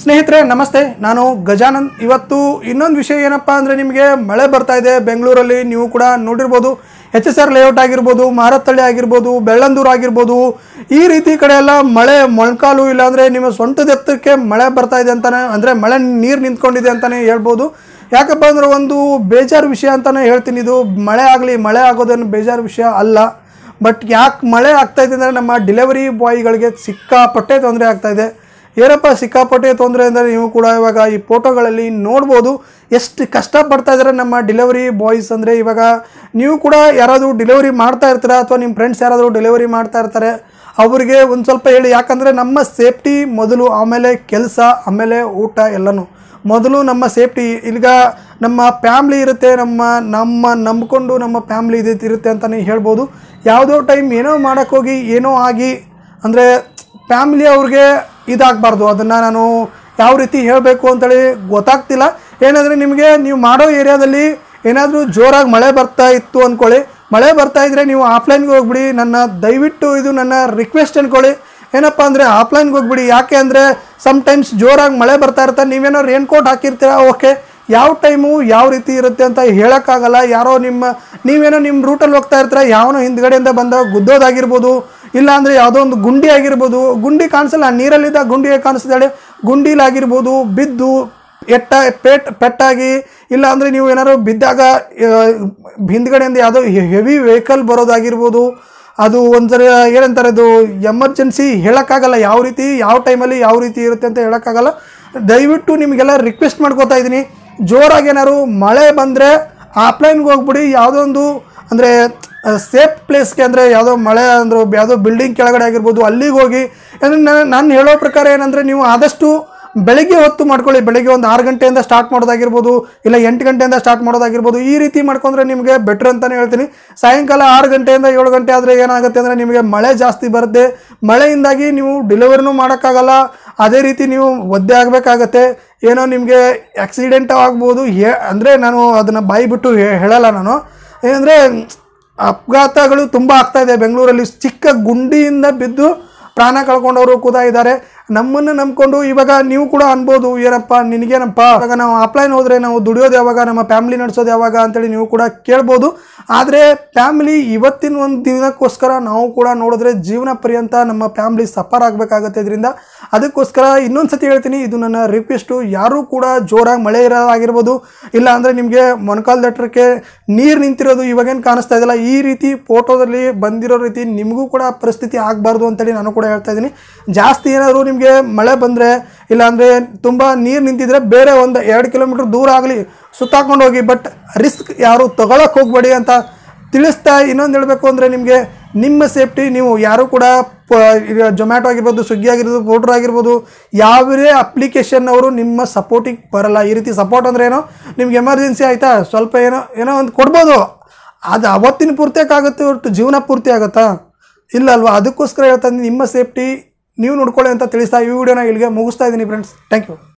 ಸ್ನೇಹಿತರೆ ನಮಸ್ತೆ ನಾನು ಗಜಾನಂದ್ ಇವತ್ತು ಇನ್ನೊಂದು ವಿಷಯ ಏನಪ್ಪ ಅಂದರೆ ನಿಮಗೆ ಮಳೆ ಬರ್ತಾ ಇದೆ ಬೆಂಗಳೂರಲ್ಲಿ ನೀವು ಕೂಡ ನೋಡಿರ್ಬೋದು ಎಚ್ ಎಸ್ ಆರ್ ಲೇಔಟ್ ಆಗಿರ್ಬೋದು ಮಾರತ್ತಳ್ಳಿ ಆಗಿರ್ಬೋದು ಬೆಳ್ಳಂದೂರು ಆಗಿರ್ಬೋದು ಈ ರೀತಿ ಕಡೆ ಎಲ್ಲ ಮಳೆ ಮೊಳಕಾಲು ಇಲ್ಲಾಂದರೆ ನಿಮ್ಮ ಎತ್ತಕ್ಕೆ ಮಳೆ ಬರ್ತಾ ಇದೆ ಅಂತಲೇ ಅಂದರೆ ಮಳೆ ನೀರು ನಿಂತ್ಕೊಂಡಿದೆ ಅಂತಲೇ ಹೇಳ್ಬೋದು ಯಾಕಪ್ಪ ಅಂದರೆ ಒಂದು ಬೇಜಾರು ವಿಷಯ ಅಂತಲೇ ಹೇಳ್ತೀನಿ ಇದು ಮಳೆ ಆಗಲಿ ಮಳೆ ಆಗೋದೇನು ಬೇಜಾರು ವಿಷಯ ಅಲ್ಲ ಬಟ್ ಯಾಕೆ ಮಳೆ ಆಗ್ತಾಯಿದೆ ಅಂದರೆ ನಮ್ಮ ಡೆಲಿವರಿ ಬಾಯ್ಗಳಿಗೆ ಸಿಕ್ಕಾಪಟ್ಟೆ ತೊಂದರೆ ಆಗ್ತಾಯಿದೆ ಏನಪ್ಪ ಸಿಕ್ಕಾಪಟ್ಟೆ ತೊಂದರೆ ಅಂದರೆ ನೀವು ಕೂಡ ಇವಾಗ ಈ ಫೋಟೋಗಳಲ್ಲಿ ನೋಡ್ಬೋದು ಎಷ್ಟು ಕಷ್ಟಪಡ್ತಾ ಇದ್ದಾರೆ ನಮ್ಮ ಡೆಲಿವರಿ ಬಾಯ್ಸ್ ಅಂದರೆ ಇವಾಗ ನೀವು ಕೂಡ ಯಾರಾದರೂ ಡೆಲಿವರಿ ಮಾಡ್ತಾ ಇರ್ತೀರಾ ಅಥವಾ ನಿಮ್ಮ ಫ್ರೆಂಡ್ಸ್ ಯಾರಾದರೂ ಡೆಲಿವರಿ ಮಾಡ್ತಾ ಇರ್ತಾರೆ ಅವರಿಗೆ ಒಂದು ಸ್ವಲ್ಪ ಹೇಳಿ ಯಾಕಂದರೆ ನಮ್ಮ ಸೇಫ್ಟಿ ಮೊದಲು ಆಮೇಲೆ ಕೆಲಸ ಆಮೇಲೆ ಊಟ ಎಲ್ಲನೂ ಮೊದಲು ನಮ್ಮ ಸೇಫ್ಟಿ ಈಗ ನಮ್ಮ ಫ್ಯಾಮ್ಲಿ ಇರುತ್ತೆ ನಮ್ಮ ನಮ್ಮ ನಂಬಿಕೊಂಡು ನಮ್ಮ ಫ್ಯಾಮ್ಲಿ ಇದ್ದಿರುತ್ತೆ ಇರುತ್ತೆ ಅಂತಲೇ ಹೇಳ್ಬೋದು ಯಾವುದೋ ಟೈಮ್ ಏನೋ ಮಾಡೋಕ್ಕೋಗಿ ಏನೋ ಆಗಿ ಅಂದರೆ ಫ್ಯಾಮ್ಲಿ ಅವ್ರಿಗೆ ಇದಾಗಬಾರ್ದು ಅದನ್ನು ನಾನು ಯಾವ ರೀತಿ ಹೇಳಬೇಕು ಅಂತೇಳಿ ಗೊತ್ತಾಗ್ತಿಲ್ಲ ಏನಂದರೆ ನಿಮಗೆ ನೀವು ಮಾಡೋ ಏರಿಯಾದಲ್ಲಿ ಏನಾದರೂ ಜೋರಾಗಿ ಮಳೆ ಬರ್ತಾ ಇತ್ತು ಅಂದ್ಕೊಳ್ಳಿ ಮಳೆ ಬರ್ತಾ ಇದ್ದರೆ ನೀವು ಆಫ್ಲೈನ್ಗೆ ಹೋಗ್ಬಿಡಿ ನನ್ನ ದಯವಿಟ್ಟು ಇದು ನನ್ನ ರಿಕ್ವೆಸ್ಟ್ ಅಂದ್ಕೊಳ್ಳಿ ಏನಪ್ಪ ಅಂದರೆ ಆಫ್ಲೈನ್ಗೆ ಹೋಗ್ಬಿಡಿ ಯಾಕೆ ಅಂದರೆ ಸಮ್ಟೈಮ್ಸ್ ಜೋರಾಗಿ ಮಳೆ ಬರ್ತಾ ಇರ್ತಾ ನೀವೇನೋ ರೇನ್ಕೋಟ್ ಹಾಕಿರ್ತೀರಾ ಓಕೆ ಯಾವ ಟೈಮು ಯಾವ ರೀತಿ ಇರುತ್ತೆ ಅಂತ ಹೇಳೋಕ್ಕಾಗಲ್ಲ ಯಾರೋ ನಿಮ್ಮ ನೀವೇನೋ ನಿಮ್ಮ ರೂಟಲ್ಲಿ ಹೋಗ್ತಾ ಇರ್ತೀರ ಯಾವನೋ ಹಿಂದ್ಗಡೆಯಿಂದ ಬಂದ ಗುದ್ದೋದಾಗಿರ್ಬೋದು ಇಲ್ಲಾಂದರೆ ಯಾವುದೋ ಒಂದು ಗುಂಡಿ ಆಗಿರ್ಬೋದು ಗುಂಡಿ ಕಾಣಿಸಲ್ಲ ನೀರಲ್ಲಿದ್ದ ಗುಂಡಿ ಕಾಣಿಸ್ತಾಳೆ ಗುಂಡಿಲಾಗಿರ್ಬೋದು ಬಿದ್ದು ಎಟ್ಟ ಪೆಟ್ ಪೆಟ್ಟಾಗಿ ಇಲ್ಲ ಅಂದರೆ ನೀವು ಏನಾದ್ರು ಬಿದ್ದಾಗ ಹಿಂದ್ಗಡೆಯಿಂದ ಯಾವುದೋ ಹೆವಿ ವೆಹಿಕಲ್ ಬರೋದಾಗಿರ್ಬೋದು ಅದು ಒಂಥರ ಏನಂತಾರೆ ಅದು ಎಮರ್ಜೆನ್ಸಿ ಹೇಳೋಕ್ಕಾಗಲ್ಲ ಯಾವ ರೀತಿ ಯಾವ ಟೈಮಲ್ಲಿ ಯಾವ ರೀತಿ ಇರುತ್ತೆ ಅಂತ ಹೇಳೋಕ್ಕಾಗಲ್ಲ ದಯವಿಟ್ಟು ನಿಮಗೆಲ್ಲ ರಿಕ್ವೆಸ್ಟ್ ಮಾಡ್ಕೋತಾ ಇದ್ದೀನಿ ಜೋರಾಗಿ ಏನಾದ್ರು ಮಳೆ ಬಂದರೆ ಆಫ್ಲೈನ್ಗೆ ಹೋಗ್ಬಿಡಿ ಯಾವುದೋ ಒಂದು ಅಂದರೆ ಸೇಫ್ ಪ್ಲೇಸ್ಗೆ ಅಂದರೆ ಯಾವುದೋ ಮಳೆ ಅಂದರು ಯಾವುದೋ ಬಿಲ್ಡಿಂಗ್ ಕೆಳಗಡೆ ಆಗಿರ್ಬೋದು ಅಲ್ಲಿಗೆ ಹೋಗಿ ಅಂದರೆ ನಾನು ಹೇಳೋ ಪ್ರಕಾರ ಏನಂದರೆ ನೀವು ಆದಷ್ಟು ಬೆಳಗ್ಗೆ ಹೊತ್ತು ಮಾಡ್ಕೊಳ್ಳಿ ಬೆಳಗ್ಗೆ ಒಂದು ಆರು ಗಂಟೆಯಿಂದ ಸ್ಟಾರ್ಟ್ ಮಾಡೋದಾಗಿರ್ಬೋದು ಇಲ್ಲ ಎಂಟು ಗಂಟೆಯಿಂದ ಸ್ಟಾರ್ಟ್ ಮಾಡೋದಾಗಿರ್ಬೋದು ಈ ರೀತಿ ಮಾಡ್ಕೊಂಡ್ರೆ ನಿಮಗೆ ಬೆಟ್ರ್ ಅಂತಲೇ ಹೇಳ್ತೀನಿ ಸಾಯಂಕಾಲ ಆರು ಗಂಟೆಯಿಂದ ಏಳು ಗಂಟೆ ಆದರೆ ಏನಾಗುತ್ತೆ ಅಂದರೆ ನಿಮಗೆ ಮಳೆ ಜಾಸ್ತಿ ಬರುತ್ತೆ ಮಳೆಯಿಂದಾಗಿ ನೀವು ಡಿಲಿವರಿನೂ ಮಾಡೋಕ್ಕಾಗಲ್ಲ ಅದೇ ರೀತಿ ನೀವು ಒದ್ದೆ ಆಗಬೇಕಾಗತ್ತೆ ಏನೋ ನಿಮಗೆ ಆಕ್ಸಿಡೆಂಟ್ ಆಗ್ಬೋದು ಹೇ ಅಂದರೆ ನಾನು ಅದನ್ನು ಬಾಯಿಬಿಟ್ಟು ಬಿಟ್ಟು ಹೇಳಲ್ಲ ನಾನು ಏನಂದರೆ ಅಪಘಾತಗಳು ತುಂಬ ಆಗ್ತಾ ಇದೆ ಬೆಂಗಳೂರಲ್ಲಿ ಚಿಕ್ಕ ಗುಂಡಿಯಿಂದ ಬಿದ್ದು ಪ್ರಾಣ ಕಳ್ಕೊಂಡವರು ಕೂಡ ಇದ್ದಾರೆ ನಮ್ಮನ್ನು ನಂಬ್ಕೊಂಡು ಇವಾಗ ನೀವು ಕೂಡ ಅನ್ಬೋದು ಏನಪ್ಪ ನಿನಗೇನಪ್ಪ ಇವಾಗ ನಾವು ಅಪ್ಲೈನ್ ಹೋದರೆ ನಾವು ದುಡಿಯೋದು ಯಾವಾಗ ನಮ್ಮ ಫ್ಯಾಮಿಲಿ ನಡೆಸೋದು ಯಾವಾಗ ಅಂತೇಳಿ ನೀವು ಕೂಡ ಕೇಳ್ಬೋದು ಆದರೆ ಫ್ಯಾಮಿಲಿ ಇವತ್ತಿನ ಒಂದು ದಿನಕ್ಕೋಸ್ಕರ ನಾವು ಕೂಡ ನೋಡಿದ್ರೆ ಜೀವನ ಪರ್ಯಂತ ನಮ್ಮ ಫ್ಯಾಮಿಲಿ ಸಫರ್ ಆಗಬೇಕಾಗತ್ತೆ ಇದರಿಂದ ಅದಕ್ಕೋಸ್ಕರ ಇನ್ನೊಂದು ಸತಿ ಹೇಳ್ತೀನಿ ಇದು ನನ್ನ ರಿಕ್ವೆಸ್ಟು ಯಾರೂ ಕೂಡ ಜೋರಾಗಿ ಮಳೆ ಇರೋದಾಗಿರ್ಬೋದು ಇಲ್ಲ ಅಂದರೆ ನಿಮಗೆ ಮೊಣಕಾಲು ದಟ್ಟಕ್ಕೆ ನೀರು ನಿಂತಿರೋದು ಇವಾಗೇನು ಕಾಣಿಸ್ತಾ ಇದ್ದಲ್ಲ ಈ ರೀತಿ ಫೋಟೋದಲ್ಲಿ ಬಂದಿರೋ ರೀತಿ ನಿಮಗೂ ಕೂಡ ಪರಿಸ್ಥಿತಿ ಆಗಬಾರ್ದು ಅಂತೇಳಿ ನಾನು ಕೂಡ ಹೇಳ್ತಾ ಇದ್ದೀನಿ ಜಾಸ್ತಿ ಏನಾದರೂ ನಿಮ್ಮ ನಿಮಗೆ ಮಳೆ ಬಂದರೆ ಇಲ್ಲಾಂದರೆ ತುಂಬ ನೀರು ನಿಂತಿದ್ರೆ ಬೇರೆ ಒಂದು ಎರಡು ಕಿಲೋಮೀಟ್ರ್ ದೂರ ಆಗಲಿ ಸುತ್ತಾಕೊಂಡು ಹೋಗಿ ಬಟ್ ರಿಸ್ಕ್ ಯಾರು ತಗೊಳಕ್ಕೆ ಹೋಗಬೇಡಿ ಅಂತ ತಿಳಿಸ್ತಾ ಇನ್ನೊಂದು ಹೇಳಬೇಕು ಅಂದರೆ ನಿಮಗೆ ನಿಮ್ಮ ಸೇಫ್ಟಿ ನೀವು ಯಾರು ಕೂಡ ಜೊಮ್ಯಾಟೊ ಆಗಿರ್ಬೋದು ಸ್ವಿಗ್ಗಿ ಆಗಿರ್ಬೋದು ಪೌಡ್ರ್ ಆಗಿರ್ಬೋದು ಯಾವುದೇ ಅಪ್ಲಿಕೇಶನ್ನವರು ನಿಮ್ಮ ಸಪೋರ್ಟಿಗೆ ಬರಲ್ಲ ಈ ರೀತಿ ಸಪೋರ್ಟ್ ಅಂದರೆ ಏನೋ ನಿಮ್ಗೆ ಎಮರ್ಜೆನ್ಸಿ ಆಯಿತಾ ಸ್ವಲ್ಪ ಏನೋ ಏನೋ ಒಂದು ಕೊಡ್ಬೋದು ಅದು ಅವತ್ತಿನ ಪೂರ್ತಿಯಾಗುತ್ತೆ ಹೊರತು ಜೀವನ ಪೂರ್ತಿ ಆಗುತ್ತಾ ಇಲ್ಲ ಅಲ್ವಾ ಅದಕ್ಕೋಸ್ಕರ ಹೇಳ್ತಾ ನಿಮ್ಮ ಸೇಫ್ಟಿ ನೀವು ನೋಡ್ಕೊಳ್ಳಿ ಅಂತ ತಿಳಿಸ್ತಾ ಈ ವಿಡಿಯೋನ ಇಲ್ಲಿಗೆ ಮುಗಿಸ್ತಾ ಇದ್ದೀನಿ ಫ್ರೆಂಡ್ಸ್ ಥ್ಯಾಂಕ್ ಯು